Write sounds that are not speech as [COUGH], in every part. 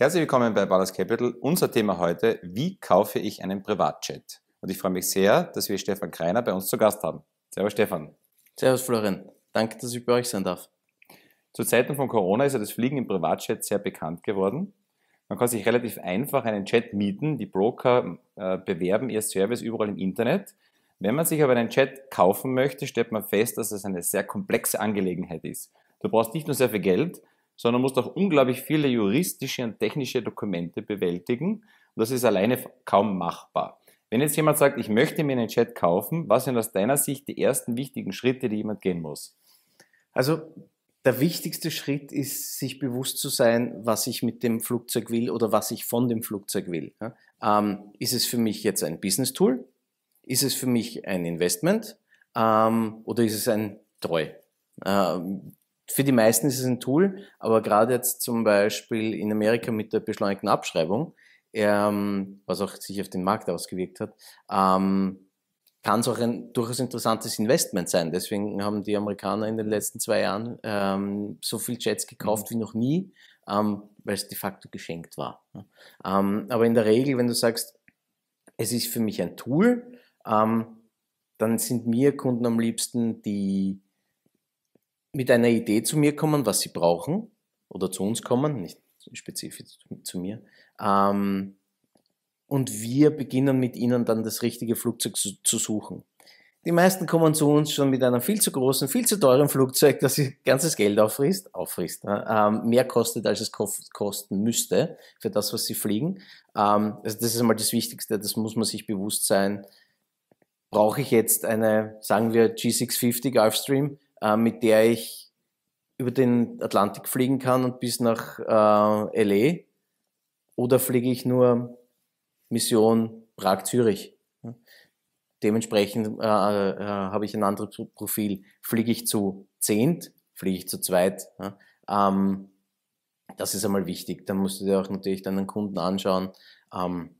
Herzlich willkommen bei Ballas Capital. Unser Thema heute, wie kaufe ich einen Privatjet? Und ich freue mich sehr, dass wir Stefan Kreiner bei uns zu Gast haben. Servus Stefan. Servus Florian. Danke, dass ich bei euch sein darf. Zu Zeiten von Corona ist ja das Fliegen im Privatjet sehr bekannt geworden. Man kann sich relativ einfach einen Chat mieten. Die Broker äh, bewerben ihr Service überall im Internet. Wenn man sich aber einen Chat kaufen möchte, stellt man fest, dass es eine sehr komplexe Angelegenheit ist. Du brauchst nicht nur sehr viel Geld, sondern musst auch unglaublich viele juristische und technische Dokumente bewältigen. Und das ist alleine kaum machbar. Wenn jetzt jemand sagt, ich möchte mir einen Chat kaufen, was sind aus deiner Sicht die ersten wichtigen Schritte, die jemand gehen muss? Also der wichtigste Schritt ist, sich bewusst zu sein, was ich mit dem Flugzeug will oder was ich von dem Flugzeug will. Ähm, ist es für mich jetzt ein Business-Tool? Ist es für mich ein Investment? Ähm, oder ist es ein Treu? Ähm, für die meisten ist es ein Tool, aber gerade jetzt zum Beispiel in Amerika mit der beschleunigten Abschreibung, ähm, was auch sich auf den Markt ausgewirkt hat, ähm, kann es auch ein durchaus interessantes Investment sein. Deswegen haben die Amerikaner in den letzten zwei Jahren ähm, so viel Jets gekauft mhm. wie noch nie, ähm, weil es de facto geschenkt war. Ähm, aber in der Regel, wenn du sagst, es ist für mich ein Tool, ähm, dann sind mir Kunden am liebsten, die mit einer Idee zu mir kommen, was sie brauchen oder zu uns kommen, nicht spezifisch zu mir. Ähm, und wir beginnen mit ihnen dann das richtige Flugzeug zu, zu, suchen. Die meisten kommen zu uns schon mit einem viel zu großen, viel zu teuren Flugzeug, das ihr ganzes Geld auffrisst, auffrisst ne? ähm, mehr kostet, als es kosten müsste für das, was sie fliegen. Ähm, also das ist einmal das Wichtigste, das muss man sich bewusst sein. Brauche ich jetzt eine, sagen wir, G650 Gulfstream äh, mit der ich über den Atlantik fliegen kann und bis nach äh, LA. Oder fliege ich nur Mission Prag-Zürich? Dementsprechend äh, äh, habe ich ein anderes Profil. Fliege ich zu zehnt, fliege ich zu zweit. Ähm, das ist einmal wichtig. Dann musst du dir auch natürlich deinen Kunden anschauen. Ähm,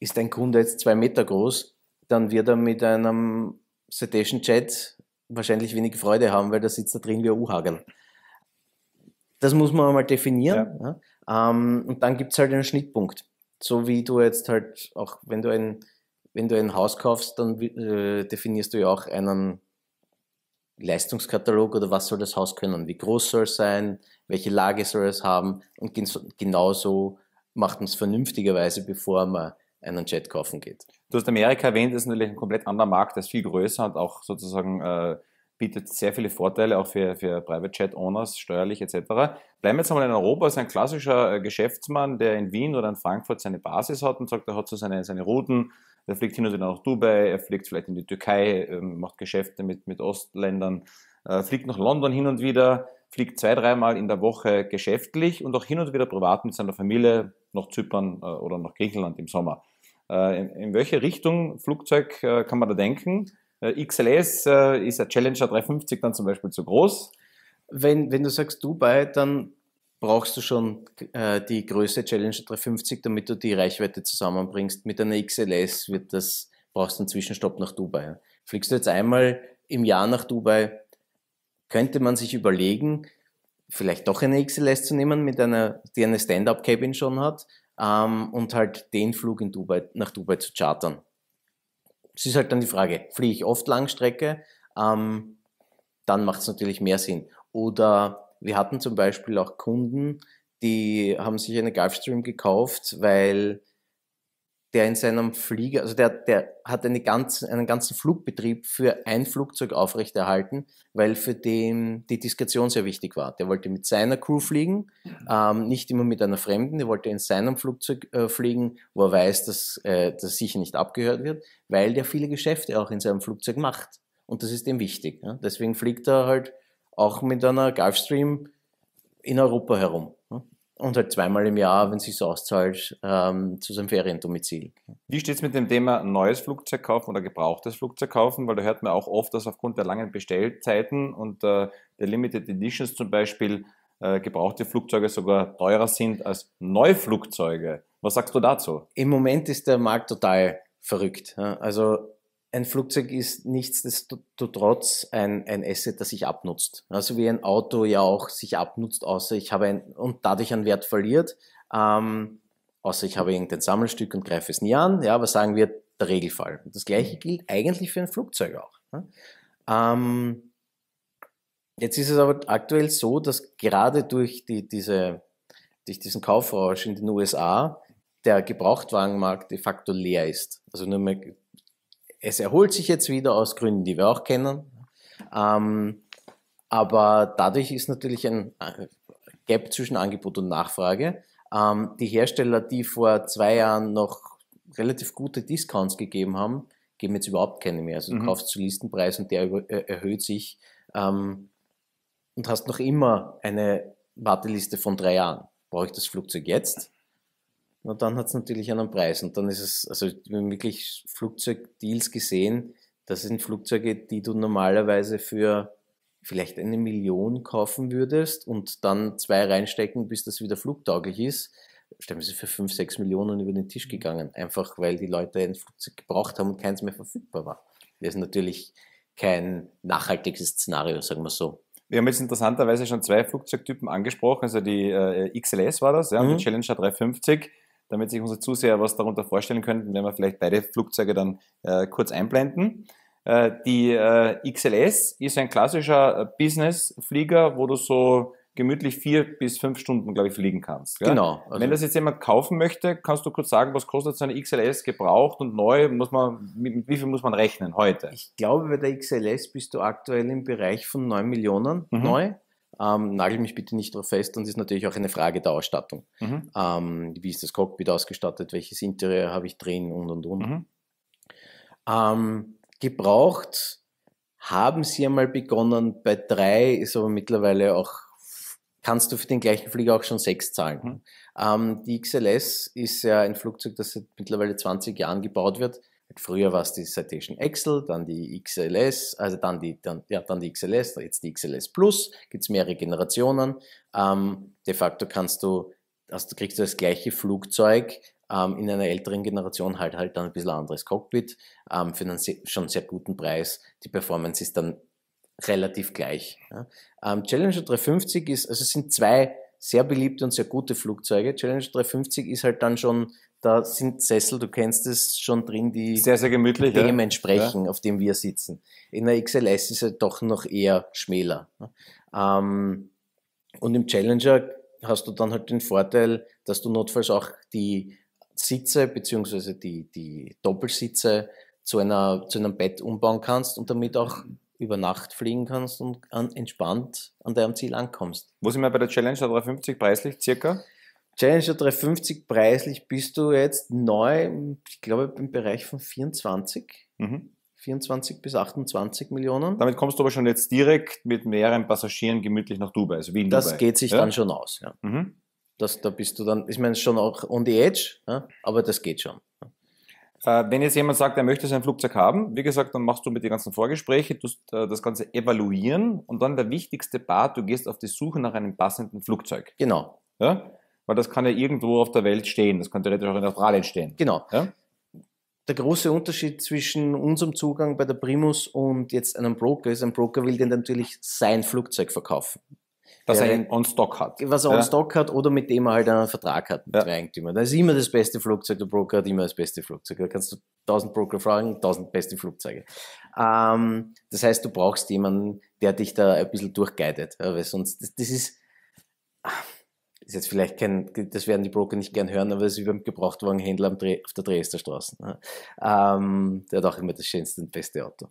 ist dein Kunde jetzt zwei Meter groß, dann wird er mit einem Citation Chat wahrscheinlich wenig Freude haben, weil da sitzt da drin wie ein Uhagen. Das muss man mal definieren. Ja. Ja. Ähm, und dann gibt es halt einen Schnittpunkt. So wie du jetzt halt auch, wenn du ein, wenn du ein Haus kaufst, dann äh, definierst du ja auch einen Leistungskatalog oder was soll das Haus können, wie groß soll es sein, welche Lage soll es haben. Und genauso macht man es vernünftigerweise, bevor man einen Jet kaufen geht. Du hast Amerika erwähnt, das ist natürlich ein komplett anderer Markt, der ist viel größer und auch sozusagen äh, bietet sehr viele Vorteile, auch für, für Private Chat Owners, steuerlich etc. Bleiben wir jetzt einmal in Europa, ist ein klassischer äh, Geschäftsmann, der in Wien oder in Frankfurt seine Basis hat und sagt, er hat so seine, seine Routen, er fliegt hin und wieder nach Dubai, er fliegt vielleicht in die Türkei, ähm, macht Geschäfte mit, mit Ostländern, äh, fliegt nach London hin und wieder, fliegt zwei, dreimal in der Woche geschäftlich und auch hin und wieder privat mit seiner Familie nach Zypern äh, oder nach Griechenland im Sommer. Äh, in, welche Richtung Flugzeug äh, kann man da denken? Äh, XLS ist ein Challenger 350 dann zum Beispiel zu groß. Wenn, wenn du sagst Dubai, dann brauchst du schon die Größe Challenger 350, damit du die Reichweite zusammenbringst. Mit einer XLS wird das, brauchst du einen Zwischenstopp nach Dubai. Fliegst du jetzt einmal im Jahr nach Dubai, könnte man sich überlegen, vielleicht doch eine XLS zu nehmen, mit einer, die eine Stand-up-Cabin schon hat, ähm, und halt den Flug in Dubai, nach Dubai zu chartern. Es ist halt dann die Frage, fliege ich oft Langstrecke, ähm, dann macht es natürlich mehr Sinn. Oder wir hatten zum Beispiel auch Kunden, die haben sich eine Gulfstream gekauft, weil der in seinem Flieger, also der, der hat eine ganze, einen ganzen Flugbetrieb für ein Flugzeug aufrechterhalten, weil für den die Diskretion sehr wichtig war. Der wollte mit seiner Crew fliegen, mhm. ähm, nicht immer mit einer Fremden, der wollte in seinem Flugzeug äh, fliegen, wo er weiß, dass äh, das sicher nicht abgehört wird, weil der viele Geschäfte auch in seinem Flugzeug macht. Und das ist ihm wichtig. Ja? Deswegen fliegt er halt auch mit einer Gulfstream in Europa herum und halt zweimal im Jahr, wenn es sich auszahlt, ähm, zu seinem Feriendomizil. Wie steht es mit dem Thema neues Flugzeug kaufen oder gebrauchtes Flugzeug kaufen? Weil da hört man auch oft, dass aufgrund der langen Bestellzeiten und äh, der Limited Editions zum Beispiel äh, gebrauchte Flugzeuge sogar teurer sind als Neuflugzeuge. Was sagst du dazu? Im Moment ist der Markt total verrückt. Also ein Flugzeug ist nichtsdestotrotz ein, ein Asset, das sich abnutzt. Also wie ein Auto ja auch sich abnutzt, außer ich habe ein, und dadurch einen Wert verliert, ähm, außer ich habe irgendein Sammelstück und greife es nie an, ja, was sagen wir, der Regelfall. Das gleiche gilt eigentlich für ein Flugzeug auch. Ne? Ähm, jetzt ist es aber aktuell so, dass gerade durch, die, diese, durch diesen Kaufrausch in den USA der Gebrauchtwagenmarkt de facto leer ist. Also nur mehr es erholt sich jetzt wieder aus Gründen, die wir auch kennen. Ähm, aber dadurch ist natürlich ein äh, Gap zwischen Angebot und Nachfrage. Ähm, die Hersteller, die vor zwei Jahren noch relativ gute Discounts gegeben haben, geben jetzt überhaupt keine mehr. Also du mhm. kaufst zu Listenpreis und der äh, erhöht sich ähm, und hast noch immer eine Warteliste von drei Jahren. Brauche ich das Flugzeug jetzt? Und dann hat es natürlich einen Preis. Und dann ist es, also wir haben wirklich Flugzeugdeals gesehen. Das sind Flugzeuge, die du normalerweise für vielleicht eine Million kaufen würdest und dann zwei reinstecken, bis das wieder flugtauglich ist. Stellen wir sie für 5, 6 Millionen über den Tisch mhm. gegangen. Einfach weil die Leute ein Flugzeug gebraucht haben und keins mehr verfügbar war. Das ist natürlich kein nachhaltiges Szenario, sagen wir so. Wir haben jetzt interessanterweise schon zwei Flugzeugtypen angesprochen. Also die äh, XLS war das, ja, mhm. die Challenger 350 damit sich unsere Zuseher was darunter vorstellen könnten, werden wir vielleicht beide Flugzeuge dann äh, kurz einblenden. Äh, die äh, XLS ist ein klassischer äh, Business-Flieger, wo du so gemütlich vier bis fünf Stunden, glaube ich, fliegen kannst. Gell? Genau. Also Wenn das jetzt jemand kaufen möchte, kannst du kurz sagen, was kostet so eine XLS gebraucht und neu? Muss man, mit wie viel muss man rechnen heute? Ich glaube, bei der XLS bist du aktuell im Bereich von 9 Millionen mhm. neu. Ähm, nagel mich bitte nicht darauf fest und ist natürlich auch eine Frage der Ausstattung. Mhm. Ähm, wie ist das Cockpit ausgestattet? Welches Interieur habe ich drin und und und. Mhm. Ähm, gebraucht haben sie einmal begonnen bei drei, ist aber mittlerweile auch, kannst du für den gleichen Flieger auch schon sechs zahlen. Mhm. Ähm, die XLS ist ja ein Flugzeug, das seit mittlerweile 20 Jahren gebaut wird Früher war es die Citation Excel, dann die XLS, also dann die, dann, ja, dann die XLS, jetzt die XLS Plus, gibt es mehrere Generationen. Ähm, de facto kannst du, also kriegst du das gleiche Flugzeug ähm, in einer älteren Generation halt halt dann ein bisschen anderes Cockpit ähm, für einen sehr, schon sehr guten Preis. Die Performance ist dann relativ gleich. Ja. Ähm, Challenger 350 ist, also es sind zwei sehr beliebte und sehr gute Flugzeuge. Challenger 350 ist halt dann schon, da sind Sessel, du kennst es, schon drin, die sehr, sehr gemütlich, dem ja. entsprechen, ja. auf dem wir sitzen. In der XLS ist er doch noch eher schmäler. Ähm, und im Challenger hast du dann halt den Vorteil, dass du notfalls auch die Sitze beziehungsweise die, die Doppelsitze zu, einer, zu einem Bett umbauen kannst und damit auch über Nacht fliegen kannst und an, entspannt an deinem Ziel ankommst. Wo sind wir bei der Challenger 350 preislich circa? Challenger 350 preislich bist du jetzt neu, ich glaube im Bereich von 24. Mhm. 24 bis 28 Millionen. Damit kommst du aber schon jetzt direkt mit mehreren Passagieren gemütlich nach Dubai, also wie Das Dubai. geht sich ja? dann schon aus, ja. Mhm. Das, da bist du dann, ich meine, schon auch on the edge, ja? aber das geht schon. Äh, wenn jetzt jemand sagt, er möchte sein Flugzeug haben, wie gesagt, dann machst du mit den ganzen Vorgesprächen, tust äh, das Ganze evaluieren und dann der wichtigste Part, du gehst auf die Suche nach einem passenden Flugzeug. Genau. Ja? Weil das kann ja irgendwo auf der Welt stehen, das kann theoretisch auch in Australien stehen. Genau. Ja? Der große Unterschied zwischen unserem Zugang bei der Primus und jetzt einem Broker ist, ein Broker will dir natürlich sein Flugzeug verkaufen. Was er ihn on stock hat. Was er ja. on stock hat oder mit dem er halt einen Vertrag hat mit ja. dem Eigentümer. Das ist immer das beste Flugzeug, der Broker hat immer das beste Flugzeug. Da kannst du tausend Broker fragen, tausend beste Flugzeuge. Ähm, das heißt, du brauchst jemanden, der dich da ein bisschen durchguidet, ja, weil sonst, das, das ist, ist jetzt vielleicht kein, das werden die Broker nicht gern hören, aber das ist wie beim Gebrauchtwagenhändler Dreh, auf der Dresdner Straße. Ne? Ähm, der hat auch immer das schönste und beste Auto.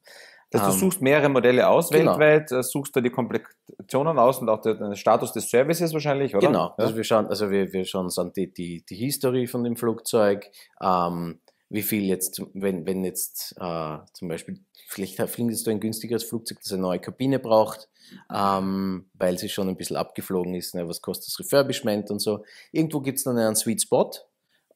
Dass du ähm, suchst mehrere Modelle aus genau. weltweit, äh, suchst du die Komplikationen aus und auch den Status des Services wahrscheinlich, oder? Genau, also ja? also wir schauen, also wir, wir schauen dann die, die, die History von dem Flugzeug, ähm, wie viel jetzt, wenn, wenn jetzt äh, zum Beispiel, vielleicht fliegst du ein günstigeres Flugzeug, das eine neue Kabine braucht, ähm, weil sie schon ein bisschen abgeflogen ist, ne, was kostet das Refurbishment und so. Irgendwo gibt es dann einen Sweet Spot.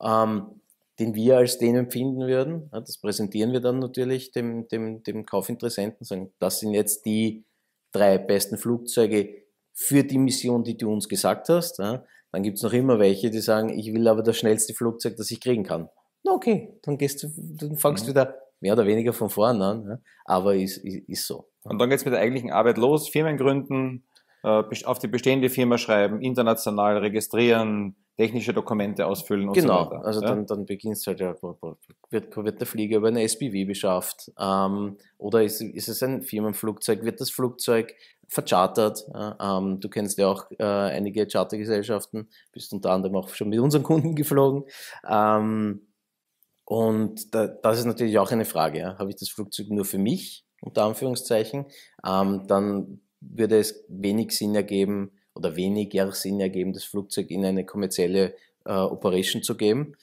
Ähm, den wir als den empfinden würden. Das präsentieren wir dann natürlich dem, dem, dem Kaufinteressenten, sagen, das sind jetzt die drei besten Flugzeuge für die Mission, die du uns gesagt hast. Dann gibt es noch immer welche, die sagen, ich will aber das schnellste Flugzeug, das ich kriegen kann. okay, dann, gehst du, dann fangst du mhm. wieder mehr oder weniger von vorne an, aber ist, ist, ist so. Und dann geht es mit der eigentlichen Arbeit los, Firmen gründen, äh, auf die bestehende Firma schreiben, international registrieren, technische Dokumente ausfüllen und genau, so weiter. Genau, also ja? dann, dann beginnst halt, wird, wird der Flieger über eine SPV beschafft ähm, oder ist, ist es ein Firmenflugzeug, wird das Flugzeug verchartert. Ähm, du kennst ja auch äh, einige Chartergesellschaften, bist unter anderem auch schon mit unseren [LAUGHS] Kunden geflogen. Ähm, und da, das ist natürlich auch eine Frage. Ja? Habe ich das Flugzeug nur für mich, unter Anführungszeichen? Ähm, dann würde es wenig Sinn ergeben oder weniger Sinn ergeben, das Flugzeug in eine kommerzielle äh, Operation zu geben,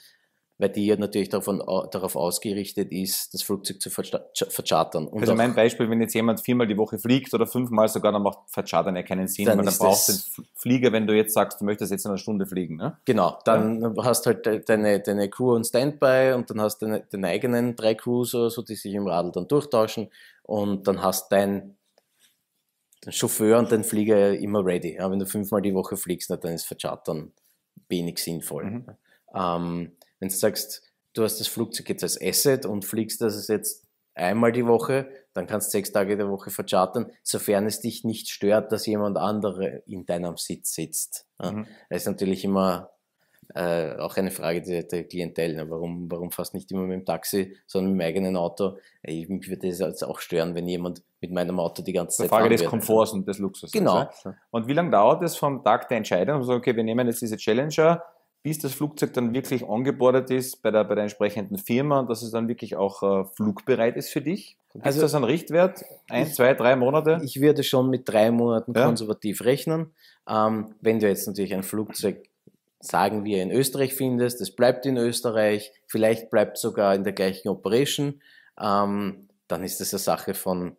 weil die ja natürlich davon, darauf ausgerichtet ist, das Flugzeug zu verchartern. Und also mein Beispiel, wenn jetzt jemand viermal die Woche fliegt oder fünfmal sogar, dann macht Verchartern ja keinen Sinn, dann weil dann brauchst du den Flieger, wenn du jetzt sagst, du möchtest jetzt in einer Stunde fliegen. Ne? Genau, dann ja. hast halt deine, deine Crew und Standby und dann hast du deine, deine eigenen drei Crews oder so, die sich im Radl dann durchtauschen und dann hast dein den Chauffeur und den Flieger immer ready. Ja, wenn du fünfmal die Woche fliegst, dann ist Verchartern wenig sinnvoll. Mhm. Ähm, wenn du sagst, du hast das Flugzeug jetzt als Asset und fliegst das jetzt einmal die Woche, dann kannst du sechs Tage der Woche verchartern, sofern es dich nicht stört, dass jemand andere in deinem Sitz sitzt. Mhm. Das ist natürlich immer äh, auch eine Frage der, der Klientel. Ne? Warum, warum fast nicht immer mit dem Taxi, sondern mit dem eigenen Auto? Ich, würde das jetzt auch stören, wenn jemand mit meinem Auto die ganze Zur Zeit. Frage des wird. Komforts und des Luxus. Genau. Also. Und wie lange dauert es vom Tag der Entscheidung? Also, okay, wir nehmen jetzt diese Challenger, bis das Flugzeug dann wirklich angebordet ist bei der, bei der entsprechenden Firma und dass es dann wirklich auch äh, flugbereit ist für dich? Gibt also, das einen Richtwert? Ein, ich, zwei, drei Monate? Ich würde schon mit drei Monaten ja. konservativ rechnen. Ähm, wenn du jetzt natürlich ein Flugzeug sagen wir, in Österreich findest, es bleibt in Österreich, vielleicht bleibt sogar in der gleichen Operation, ähm, dann ist das eine Sache von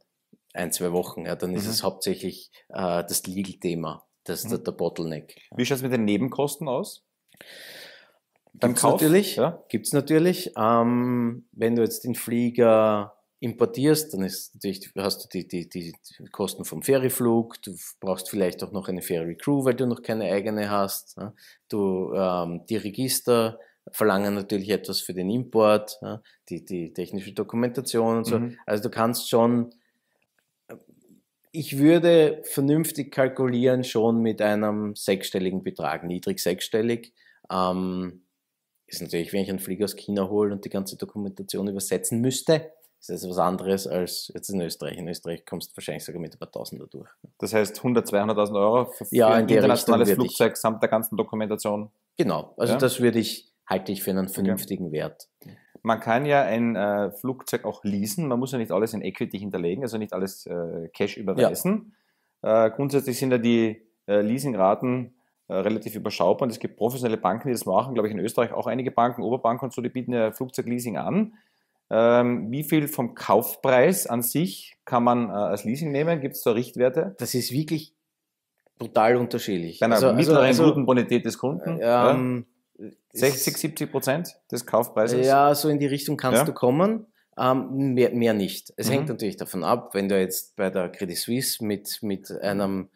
ein, zwei Wochen. Ja, dann ist mhm. es hauptsächlich äh, das Legal-Thema, mhm. der, der, Bottleneck. Wie schaut es mit den Nebenkosten aus? Beim gibt's natürlich. Ja? Gibt natürlich. Ähm, wenn du jetzt den Flieger importierst, dann ist natürlich, hast du die, die, die Kosten vom Ferryflug, du brauchst vielleicht auch noch eine Ferry-Crew, weil du noch keine eigene hast. Ja. Du, ähm, die Register verlangen natürlich etwas für den Import, ja. die, die technische Dokumentation und so. Mhm. Also du kannst schon, ich würde vernünftig kalkulieren, schon mit einem sechsstelligen Betrag, niedrig sechsstellig. Ähm, ist natürlich, wenn ich einen Flieger aus China hole und die ganze Dokumentation übersetzen müsste, ist das was anderes als jetzt in Österreich. In Österreich kommst du wahrscheinlich sogar mit ein paar Tausender durch. Das heißt 100.000, 200.000 Euro für ja, ein in internationales Flugzeug ich, samt der ganzen Dokumentation? Genau, also ja? das würde ich, halte ich für einen vernünftigen okay. Wert. Man kann ja ein äh, Flugzeug auch leasen, man muss ja nicht alles in Equity hinterlegen, also nicht alles äh, Cash überweisen. Ja. Äh, grundsätzlich sind ja die äh, Leasingraten äh, relativ überschaubar und es gibt professionelle Banken, die das machen, glaube ich in Österreich auch einige Banken, Oberbank und so, die bieten ja Flugzeugleasing an. Ähm, wie viel vom Kaufpreis an sich kann man äh, als Leasing nehmen? Gibt es da Richtwerte? Das ist wirklich brutal unterschiedlich. Bei genau, also, einer also, mittleren also, guten Bonität des Kunden? Ähm, ja. 60, 70 Prozent des Kaufpreises? Ja, so in die Richtung kannst ja. du kommen. Ähm, mehr, mehr, nicht. Es mhm. hängt natürlich davon ab, wenn du jetzt bei der Credit Suisse mit, mit einem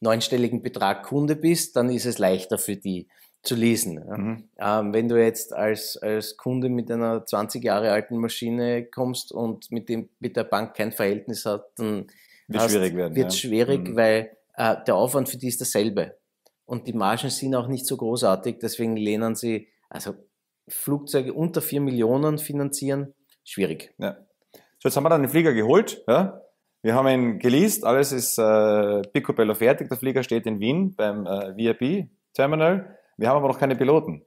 neunstelligen Betrag Kunde bist, dann ist es leichter für die, zu leasen. Mhm. Ähm, wenn du jetzt als, als Kunde mit einer 20 Jahre alten Maschine kommst und mit, dem, mit der Bank kein Verhältnis hat, dann wird es schwierig, werden, wird's ja. schwierig mhm. weil äh, der Aufwand für die ist derselbe. Und die Margen sind auch nicht so großartig, deswegen lehnen sie, also Flugzeuge unter 4 Millionen finanzieren, schwierig. Ja. So, jetzt haben wir dann den Flieger geholt, ja? Wir haben ihn geleast, alles ist äh, picobello fertig, der Flieger steht in Wien beim äh, VIP Terminal. Wir haben aber noch keine Piloten.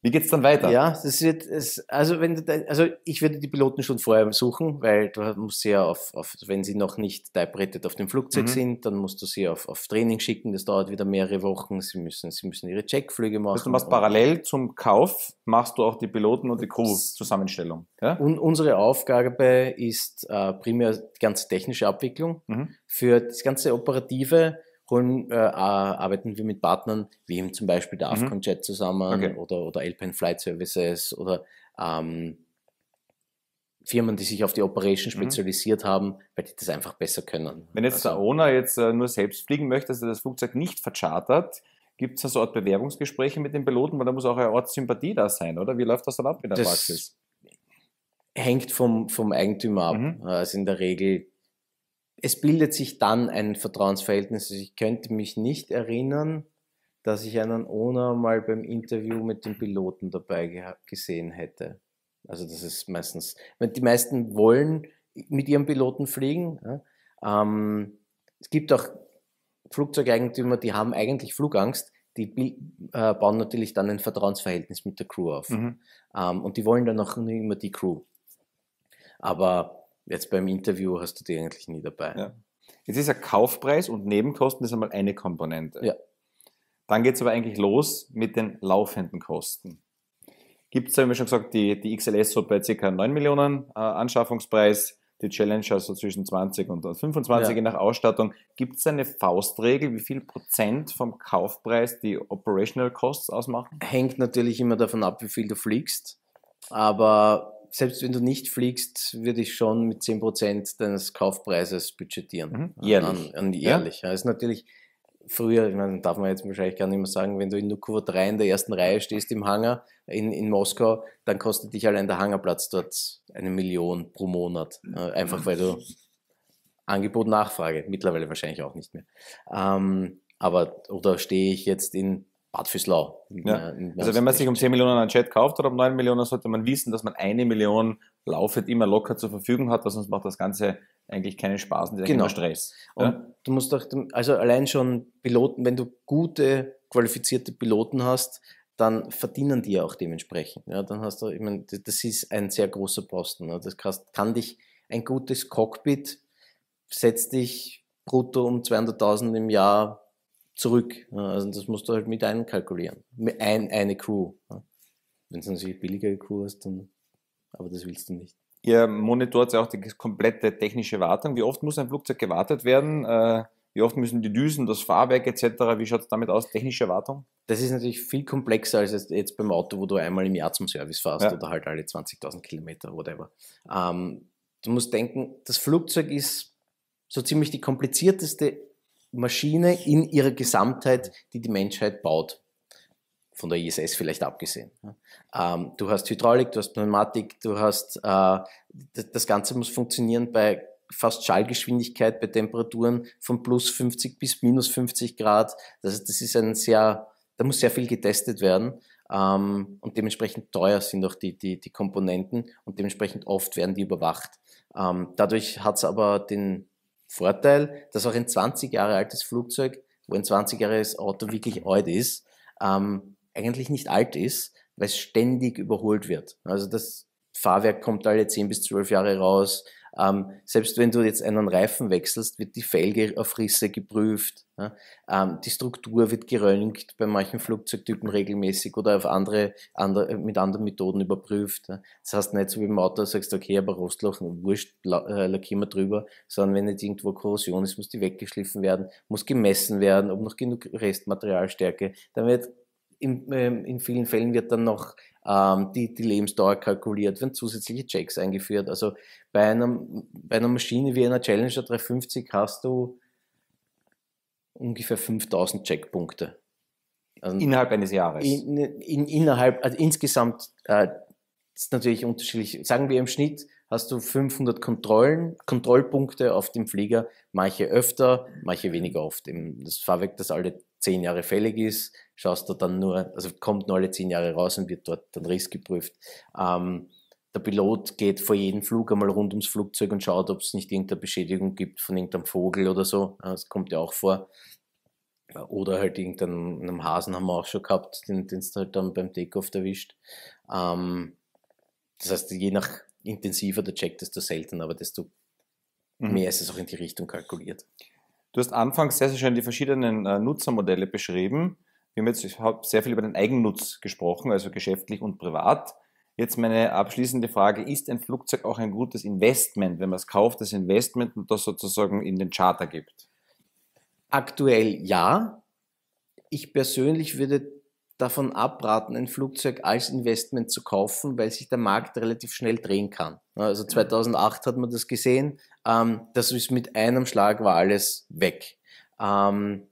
Wie geht's dann weiter? Ja, das wird, es, also wenn du, also ich würde die Piloten schon vorher suchen, weil du musst sie ja auf, auf wenn sie noch nicht typewritten auf dem Flugzeug mhm. sind, dann musst du sie auf, auf Training schicken, das dauert wieder mehrere Wochen, sie müssen, sie müssen ihre Checkflüge also machen. du machst parallel zum Kauf, machst du auch die Piloten und die Crew-Zusammenstellung. Ja? Und unsere Aufgabe ist äh, primär die ganze technische Abwicklung mhm. für das ganze Operative, holen, äh, arbeiten wir mit Partnern, wie eben zum Beispiel der mhm. AFCON-Jet zusammen okay. oder, oder Alpine Flight Services oder ähm, Firmen, die sich auf die Operation mhm. spezialisiert mhm. haben, weil die das einfach besser können. Wenn jetzt also, der Owner jetzt äh, nur selbst fliegen möchte, dass also er das Flugzeug nicht verchartert, gibt es da so Art Bewerbungsgespräche mit den Piloten, weil da muss auch eine Art Sympathie da sein, oder? Wie läuft das dann ab in der das Praxis? Hängt vom, vom Eigentümer ab. Mhm. Also in der Regel es bildet sich dann ein Vertrauensverhältnis. Also ich könnte mich nicht erinnern, dass ich einen Ona mal beim Interview mit dem Piloten dabei gesehen hätte. Also das ist meistens, die meisten wollen mit ihrem Piloten fliegen. Ja. Ähm, es gibt auch Flugzeugeigentümer, die haben eigentlich Flugangst, die äh, bauen natürlich dann ein Vertrauensverhältnis mit der Crew auf. Mhm. Ähm, und die wollen dann auch nicht immer die Crew. Aber Jetzt beim Interview hast du die eigentlich nie dabei. Ja. Jetzt ist ja Kaufpreis und Nebenkosten ist einmal eine Komponente. Ja. Dann geht es aber eigentlich los mit den laufenden Kosten. Gibt es, haben wir schon gesagt, die, die XLS so bei ca. 9 Millionen äh, Anschaffungspreis, die Challenger so zwischen 20 und 25 ja. je nach Ausstattung. Gibt es eine Faustregel, wie viel Prozent vom Kaufpreis die Operational Costs ausmachen? Hängt natürlich immer davon ab, wie viel du fliegst. Aber selbst wenn du nicht fliegst, würde ich schon mit 10% deines Kaufpreises budgetieren. Mhm. Jährlich. An, an, jährlich. Ja. Ja, ist natürlich früher, ich meine, darf man jetzt wahrscheinlich gar nicht mehr sagen, wenn du in Nukovo 3 in der ersten Reihe stehst im Hangar in, in Moskau, dann kostet dich allein der Hangarplatz dort eine Million pro Monat. Äh, einfach weil du Angebot, Nachfrage, mittlerweile wahrscheinlich auch nicht mehr. Ähm, aber, oder stehe ich jetzt in Bad Füßlau. Ja. Äh, also wenn man sich um 10 Millionen einen Chat kauft oder um 9 Millionen, sollte man wissen, dass man eine Million Laufzeit immer locker zur Verfügung hat, weil sonst macht das Ganze eigentlich keinen Spaß und genau. Stress. Und du musst auch, also allein schon Piloten, wenn du gute, qualifizierte Piloten hast, dann verdienen die auch dementsprechend. Ja, dann hast du, ich meine, das ist ein sehr großer Posten. Das kann, kann dich ein gutes Cockpit, setzt dich brutto um 200.000 im Jahr zurück. Also das musst du halt mit einkalkulieren. Ein, eine Crew. Wenn du natürlich billigere Crew hast, dann, aber das willst du nicht. Ihr monitort ja auch die komplette technische Wartung. Wie oft muss ein Flugzeug gewartet werden? Äh, wie oft müssen die Düsen, das Fahrwerk etc., wie schaut es damit aus, technische Wartung? Das ist natürlich viel komplexer als jetzt beim Auto, wo du einmal im Jahr zum Service fährst ja. oder halt alle 20.000 Kilometer, whatever. Ähm, du musst denken, das Flugzeug ist so ziemlich die komplizierteste Maschine in ihrer Gesamtheit, die die Menschheit baut. Von der ISS vielleicht abgesehen. Ähm, du hast Hydraulik, du hast Pneumatik, du hast, äh, das, Ganze muss funktionieren bei fast Schallgeschwindigkeit, bei Temperaturen von plus 50 bis minus 50 Grad. Das, das ist ein sehr, da muss sehr viel getestet werden. Ähm, und dementsprechend teuer sind auch die, die, die Komponenten und dementsprechend oft werden die überwacht. Ähm, dadurch hat es aber den, Vorteil, dass auch ein 20 Jahre altes Flugzeug, wo ein 20 Jahre altes Auto wirklich alt ist, ähm, eigentlich nicht alt ist, weil es ständig überholt wird. Also das Fahrwerk kommt alle 10 bis 12 Jahre raus, ähm, selbst wenn du jetzt einen Reifen wechselst, wird die Felge auf Risse geprüft. Ja? Ähm, die Struktur wird geröntgt bei manchen Flugzeugtypen regelmäßig oder auf andere, andere mit anderen Methoden überprüft. Ja? Das heißt nicht so wie im Auto, sagst du, okay, aber Rostloch, wurscht, äh, lackieren wir drüber, sondern wenn nicht irgendwo Korrosion ist, muss die weggeschliffen werden, muss gemessen werden, ob noch genug Restmaterialstärke. Dann wird in, ähm, in vielen Fällen wird dann noch ähm, die, die Lebensdauer kalkuliert, werden zusätzliche Checks eingeführt. Also bei, einem, bei einer Maschine wie einer Challenger 350 hast du ungefähr 5000 Checkpunkte. Also innerhalb eines Jahres? In, ne, in, innerhalb, also insgesamt äh, ist natürlich unterschiedlich. Sagen wir im Schnitt hast du 500 Kontrollen, Kontrollpunkte auf dem Flieger, manche öfter, manche weniger oft. Das Fahrwerk, das alle zehn Jahre fällig ist, schaust du dann nur, also kommt nur alle zehn Jahre raus und wird dort dann Riss geprüft. Ähm, der Pilot geht vor jedem Flug einmal rund ums Flugzeug und schaut, ob es nicht irgendeine Beschädigung gibt von irgendeinem Vogel oder so. Das kommt ja auch vor. Oder halt irgendeinem Hasen haben wir auch schon gehabt, den es halt dann beim Takeoff erwischt. Ähm, das heißt, je nach intensiver der Check, desto selten, aber desto mhm. mehr ist es auch in die Richtung kalkuliert. Du hast anfangs sehr, sehr schön die verschiedenen äh, Nutzermodelle beschrieben. Wir haben jetzt sehr viel über den Eigennutz gesprochen, also geschäftlich und privat. Jetzt meine abschließende Frage, ist ein Flugzeug auch ein gutes Investment, wenn man es kauft, das Investment und das sozusagen in den Charter gibt? Aktuell ja. Ich persönlich würde davon abraten, ein Flugzeug als Investment zu kaufen, weil sich der Markt relativ schnell drehen kann. Also 2008 hat man das gesehen. Ähm, das ist mit einem Schlag war alles weg. Ähm,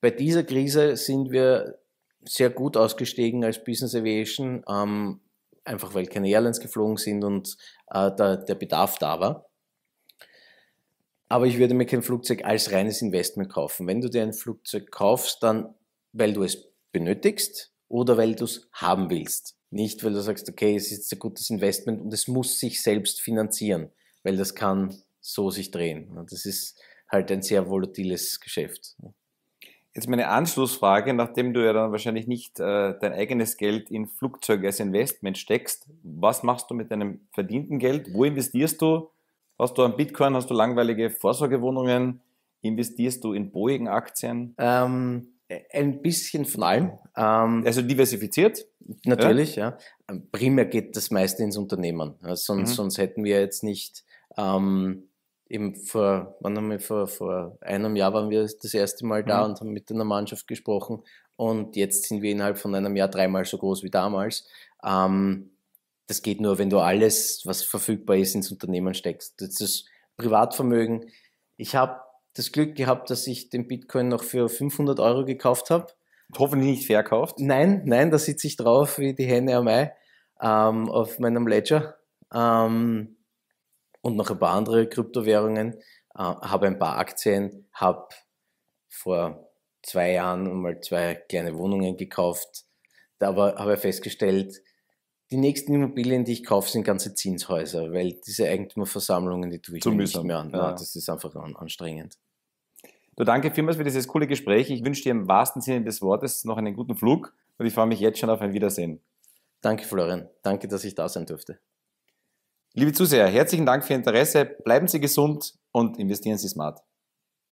bei dieser Krise sind wir sehr gut ausgestiegen als Business Aviation, ähm, einfach weil keine Airlines geflogen sind und äh, der Bedarf da war. Aber ich würde mir kein Flugzeug als reines Investment kaufen. Wenn du dir ein Flugzeug kaufst, dann weil du es benötigst oder weil du es haben willst. Nicht, weil du sagst, okay, es ist ein gutes Investment und es muss sich selbst finanzieren, weil das kann so sich drehen. Das ist halt ein sehr volatiles Geschäft. Jetzt meine Anschlussfrage, nachdem du ja dann wahrscheinlich nicht äh, dein eigenes Geld in Flugzeuge als Investment steckst, was machst du mit deinem verdienten Geld? Wo investierst du? Hast du an Bitcoin? Hast du langweilige Vorsorgewohnungen? Investierst du in Boeing-Aktien? Ähm, ein bisschen von allem. Ähm, also diversifiziert? Natürlich, ja. ja. Ähm, primär geht das meiste ins Unternehmen. sonst, mhm. sonst hätten wir jetzt nicht ähm, eben vor, wann haben wir, vor, vor einem Jahr waren wir das erste Mal da mhm. und haben mit einer Mannschaft gesprochen und jetzt sind wir innerhalb von einem Jahr dreimal so groß wie damals. Ähm, das geht nur, wenn du alles, was verfügbar ist, ins Unternehmen steckst. Das ist Privatvermögen. Ich habe das Glück gehabt, dass ich den Bitcoin noch für 500 Euro gekauft habe. Hoffentlich nicht verkauft. Nein, nein, da sitze ich drauf wie die Henne am Ei ähm, auf meinem Ledger ähm, und noch ein paar andere Kryptowährungen. Äh, habe ein paar Aktien, habe vor zwei Jahren mal zwei kleine Wohnungen gekauft. Da aber habe ich festgestellt, die nächsten Immobilien, die ich kaufe, sind ganze Zinshäuser, weil diese Eigentümerversammlungen, die tue ich Zum nicht mehr an. Ja. Das ist einfach anstrengend. Du danke vielmals für dieses coole Gespräch. Ich wünsche dir im wahrsten Sinne des Wortes noch einen guten Flug und ich freue mich jetzt schon auf ein Wiedersehen. Danke, Florian. Danke, dass ich da sein durfte. Liebe Zuseher, herzlichen Dank für Ihr Interesse. Bleiben Sie gesund und investieren Sie smart.